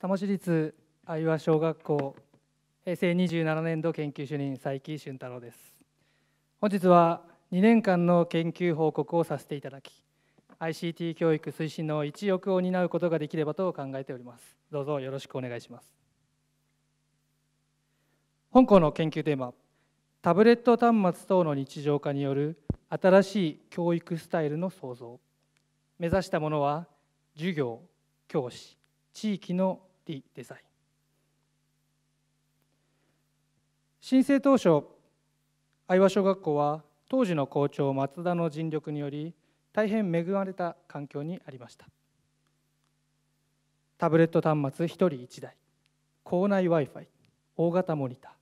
多摩市立愛和小学校平成27年度研究主任佐伯俊太郎です本日は2年間の研究報告をさせていただき ICT 教育推進の一翼を担うことができればと考えておりますどうぞよろしくお願いします本校の研究テーマタブレット端末等の日常化による新しい教育スタイルの創造目指したものは授業教師地域のィデザイン申請当初相和小学校は当時の校長松田の尽力により大変恵まれた環境にありましたタブレット端末1人1台校内 w i f i 大型モニター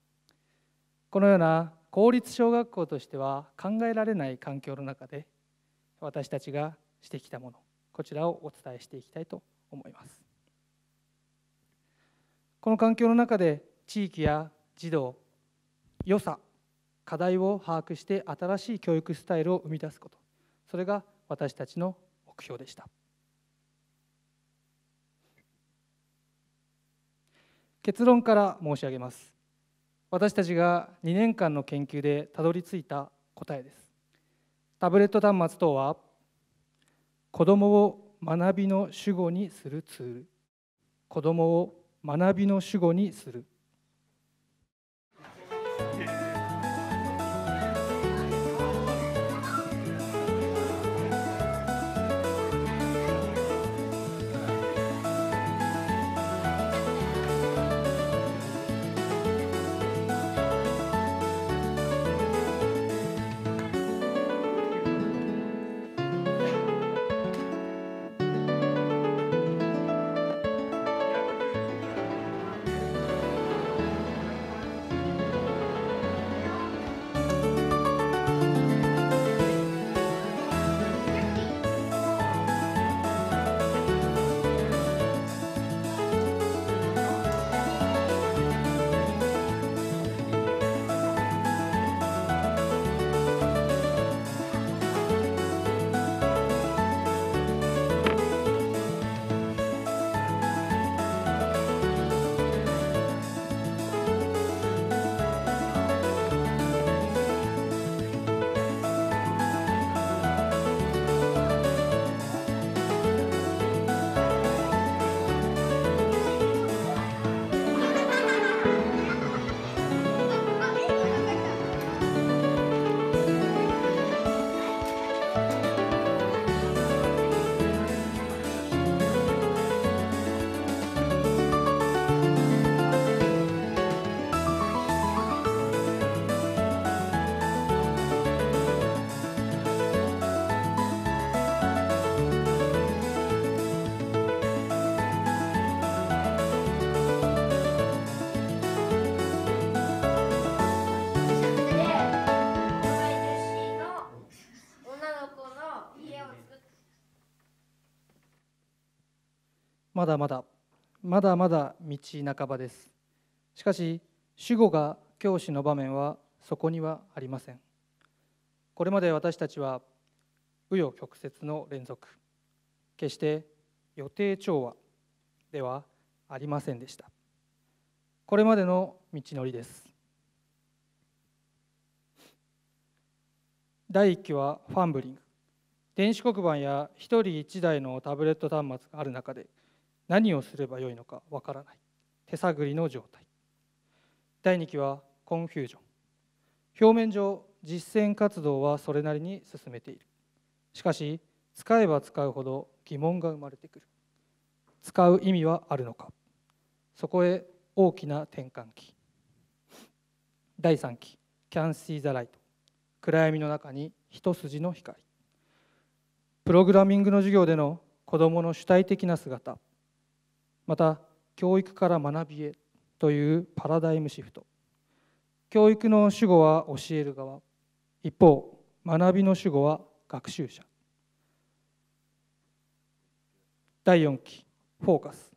このような公立小学校としては考えられない環境の中で私たちがしてきたものこちらをお伝えしていきたいと思います。この環境の中で地域や児童良さ課題を把握して新しい教育スタイルを生み出すことそれが私たちの目標でした結論から申し上げます私たちが2年間の研究でたどり着いた答えですタブレット端末等は子どもを学びの主語にするツール子どもを学びの主語にするまだまだまだまだ道半ばですしかし主語が教師の場面はそこにはありませんこれまで私たちは紆余曲折の連続決して予定調和ではありませんでしたこれまでの道のりです第1期はファンブリング電子黒板や1人1台のタブレット端末がある中で何をすればよいのかわからない手探りの状態第2期はコンフュージョン表面上実践活動はそれなりに進めているしかし使えば使うほど疑問が生まれてくる使う意味はあるのかそこへ大きな転換期第3期「Can See the Light」暗闇の中に一筋の光プログラミングの授業での子どもの主体的な姿また教育から学びへというパラダイムシフト教育の主語は教える側一方学びの主語は学習者第4期フォーカス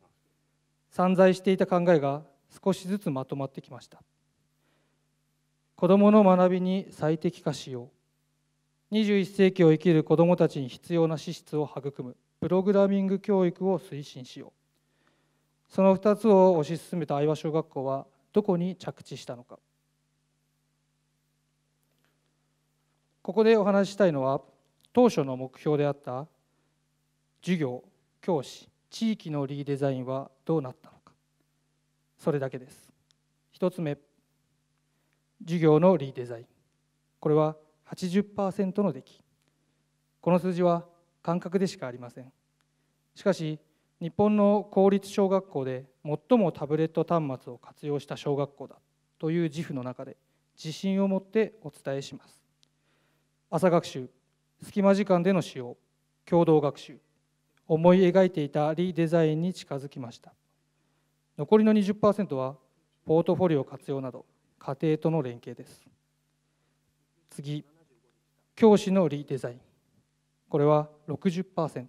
散在していた考えが少しずつまとまってきました子どもの学びに最適化しよう21世紀を生きる子どもたちに必要な資質を育むプログラミング教育を推進しようその2つを推し進めた相和小学校はどこに着地したのかここでお話ししたいのは当初の目標であった授業教師地域のリーデザインはどうなったのかそれだけです1つ目授業のリーデザインこれは80%の出来この数字は感覚でしかありませんしかし日本の公立小学校で最もタブレット端末を活用した小学校だという自負の中で自信を持ってお伝えします朝学習隙間時間での使用共同学習思い描いていたリデザインに近づきました残りの20%はポートフォリオ活用など家庭との連携です次教師のリデザインこれは60%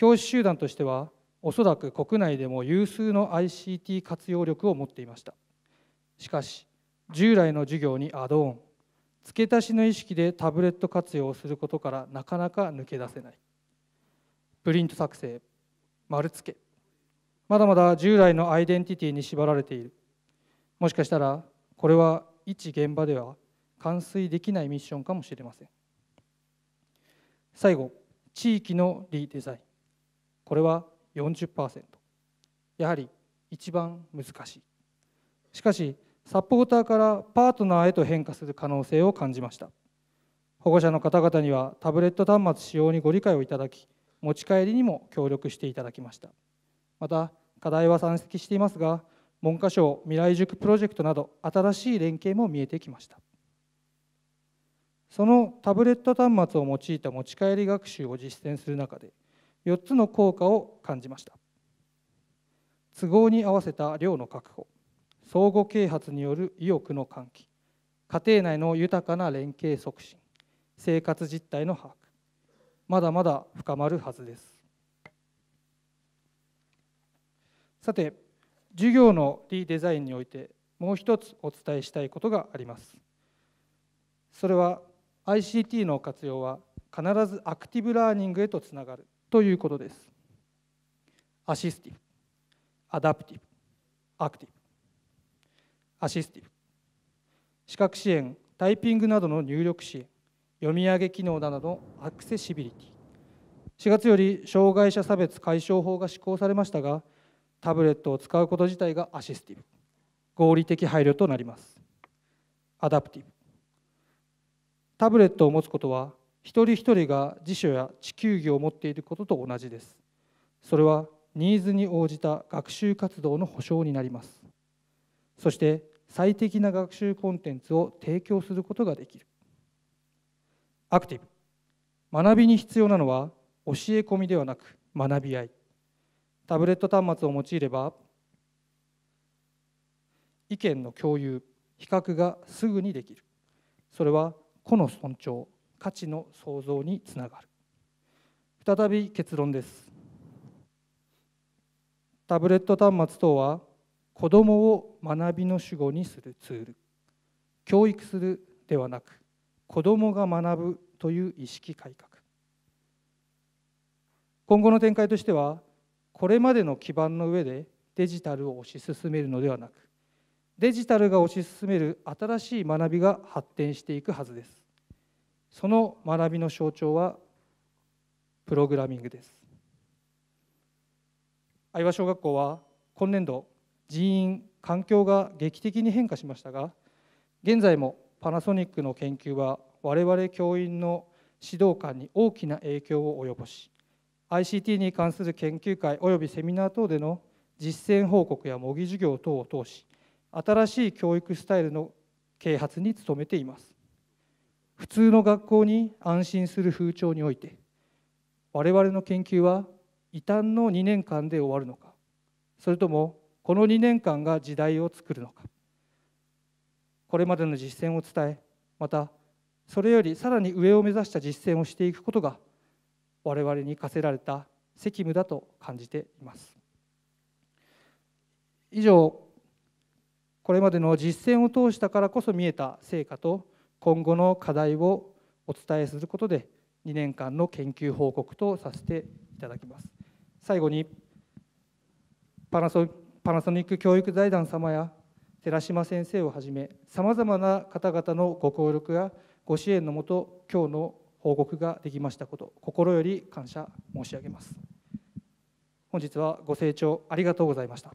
教師集団としてはおそらく国内でも有数の ICT 活用力を持っていましたしかし従来の授業にアドオン付け足しの意識でタブレット活用をすることからなかなか抜け出せないプリント作成丸付けまだまだ従来のアイデンティティに縛られているもしかしたらこれは一現場では完遂できないミッションかもしれません最後地域のリデザインこれは40%やはり一番難しいしかしサポーターからパートナーへと変化する可能性を感じました保護者の方々にはタブレット端末使用にご理解をいただき持ち帰りにも協力していただきましたまた課題は山積していますが文科省未来塾プロジェクトなど新しい連携も見えてきましたそのタブレット端末を用いた持ち帰り学習を実践する中で4つの効果を感じました都合に合わせた量の確保相互啓発による意欲の喚起家庭内の豊かな連携促進生活実態の把握まだまだ深まるはずですさて授業のリデザインにおいてもう一つお伝えしたいことがありますそれは ICT の活用は必ずアクティブラーニングへとつながるということです。アシスティブ、アダプティブ、アクティブ、アシスティブ、視覚支援、タイピングなどの入力支援、読み上げ機能などのアクセシビリティ。4月より障害者差別解消法が施行されましたが、タブレットを使うこと自体がアシスティブ、合理的配慮となります。アダプティブ。タブレットを持つことは一人一人が辞書や地球儀を持っていることと同じですそれはニーズに応じた学習活動の保障になりますそして最適な学習コンテンツを提供することができるアクティブ学びに必要なのは教え込みではなく学び合いタブレット端末を用いれば意見の共有比較がすぐにできるそれは個の尊重価値の創造につながる再び結論ですタブレット端末等は子どもを学びの主語にするツール教育するではなく子どもが学ぶという意識改革今後の展開としてはこれまでの基盤の上でデジタルを推し進めるのではなくデジタルが推し進める新しい学びが発展していくはずですその学びの象徴はプログラミングです相葉小学校は今年度人員環境が劇的に変化しましたが現在もパナソニックの研究は我々教員の指導官に大きな影響を及ぼし ICT に関する研究会およびセミナー等での実践報告や模擬授業等を通し新しい教育スタイルの啓発に努めています普通の学校に安心する風潮において我々の研究は異端の2年間で終わるのかそれともこの2年間が時代を作るのかこれまでの実践を伝えまたそれよりさらに上を目指した実践をしていくことが我々に課せられた責務だと感じています以上これまでの実践を通したからこそ見えた成果と今後の課題をお伝えすることで2年間の研究報告とさせていただきます最後にパナソニック教育財団様や寺島先生をはじめさまざまな方々のご協力やご支援のもと今日の報告ができましたこと心より感謝申し上げます本日はご清聴ありがとうございました